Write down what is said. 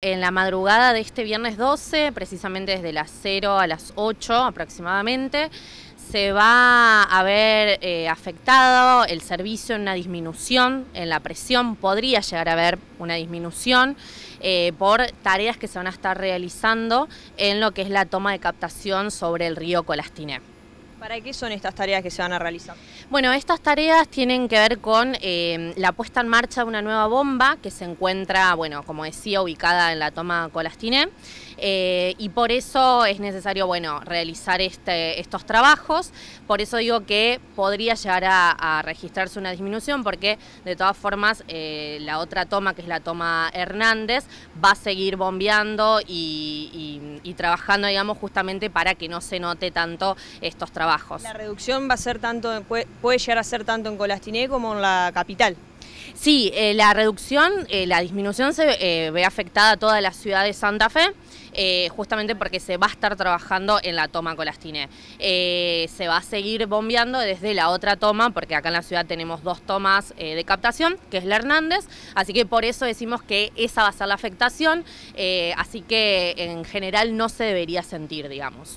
En la madrugada de este viernes 12, precisamente desde las 0 a las 8 aproximadamente, se va a ver eh, afectado el servicio en una disminución en la presión, podría llegar a haber una disminución eh, por tareas que se van a estar realizando en lo que es la toma de captación sobre el río Colastiné. ¿Para qué son estas tareas que se van a realizar? Bueno, estas tareas tienen que ver con eh, la puesta en marcha de una nueva bomba que se encuentra, bueno, como decía, ubicada en la toma Colastiné. Eh, y por eso es necesario, bueno, realizar este, estos trabajos. Por eso digo que podría llegar a, registrarse una disminución porque de todas formas eh, la otra toma, que es la toma Hernández, va a seguir bombeando y trabajando, digamos, justamente para que no se note tanto estos trabajos la reducción va a ser tanto, puede, llegar a ser tanto en Colastiné como en la capital. Sí, eh, la reducción, eh, la disminución se eh, ve afectada a toda la ciudad de Santa Fe, justamente porque se va a estar trabajando en la toma Colastine. se va a seguir bombeando desde la otra toma, porque acá en la ciudad tenemos dos tomas de captación, que es la Hernández, así que por eso decimos que esa va a ser la afectación, así que en general no se debería sentir, digamos.